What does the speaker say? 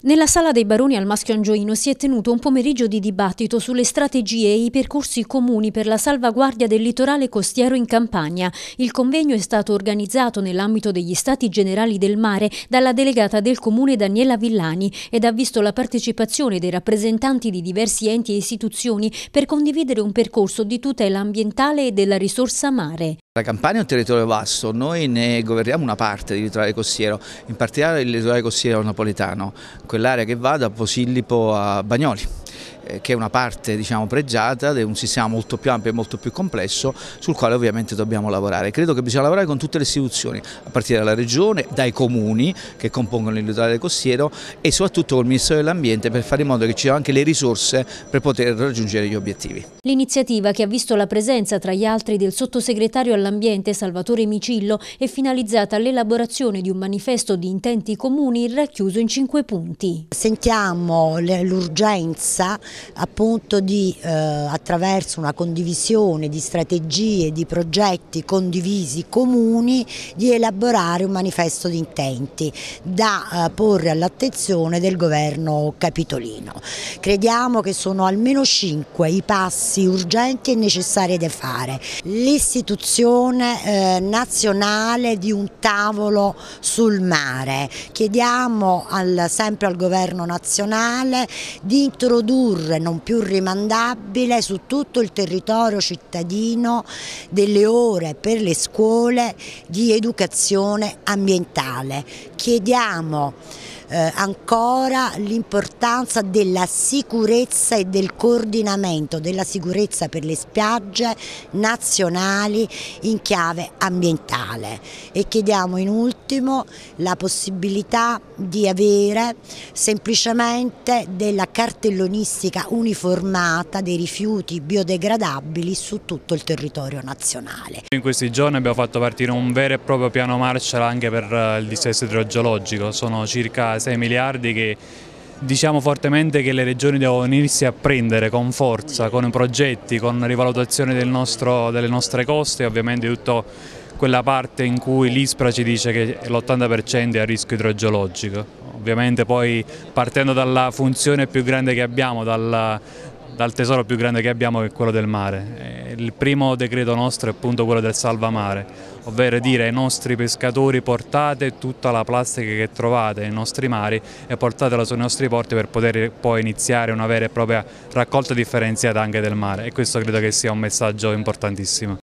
Nella sala dei baroni al Maschio Angioino si è tenuto un pomeriggio di dibattito sulle strategie e i percorsi comuni per la salvaguardia del litorale costiero in Campania. Il convegno è stato organizzato nell'ambito degli Stati Generali del Mare dalla delegata del Comune Daniela Villani ed ha visto la partecipazione dei rappresentanti di diversi enti e istituzioni per condividere un percorso di tutela ambientale e della risorsa mare. La Campania è un territorio vasto, noi ne governiamo una parte di litorale costiero, in particolare il litorale costiero napoletano, quell'area che va da Posillipo a Bagnoli. Eh, che è una parte diciamo, pregiata di un sistema molto più ampio e molto più complesso sul quale ovviamente dobbiamo lavorare. Credo che bisogna lavorare con tutte le istituzioni, a partire dalla regione, dai comuni che compongono il litorale costiero e soprattutto col Ministero dell'Ambiente per fare in modo che ci siano anche le risorse per poter raggiungere gli obiettivi. L'iniziativa che ha visto la presenza tra gli altri del sottosegretario all'ambiente Salvatore Micillo è finalizzata all'elaborazione di un manifesto di intenti comuni racchiuso in cinque punti. Sentiamo l'urgenza appunto di, eh, attraverso una condivisione di strategie, di progetti condivisi comuni, di elaborare un manifesto di intenti da eh, porre all'attenzione del governo capitolino. Crediamo che sono almeno cinque i passi urgenti e necessari da fare. L'istituzione eh, nazionale di un tavolo sul mare. Chiediamo al, sempre al governo nazionale di introdurre ridurre, non più rimandabile su tutto il territorio cittadino delle ore per le scuole di educazione ambientale. Chiediamo eh, ancora l'importanza della sicurezza e del coordinamento della sicurezza per le spiagge nazionali in chiave ambientale e chiediamo in ultimo la possibilità di avere semplicemente della cartellonistica uniformata dei rifiuti biodegradabili su tutto il territorio nazionale. In questi giorni abbiamo fatto partire un vero e proprio piano Marshall anche per eh, il dissesto idrogeologico, sono circa 6 miliardi che diciamo fortemente che le regioni devono unirsi a prendere con forza, con progetti, con rivalutazione del nostro, delle nostre coste e ovviamente tutta quella parte in cui l'ISPRA ci dice che l'80% è a rischio idrogeologico. Ovviamente poi partendo dalla funzione più grande che abbiamo, dalla, dal tesoro più grande che abbiamo che è quello del mare. Eh, il primo decreto nostro è appunto quello del salvamare, ovvero dire ai nostri pescatori portate tutta la plastica che trovate nei nostri mari e portatela sui nostri porti per poter poi iniziare una vera e propria raccolta differenziata anche del mare e questo credo che sia un messaggio importantissimo.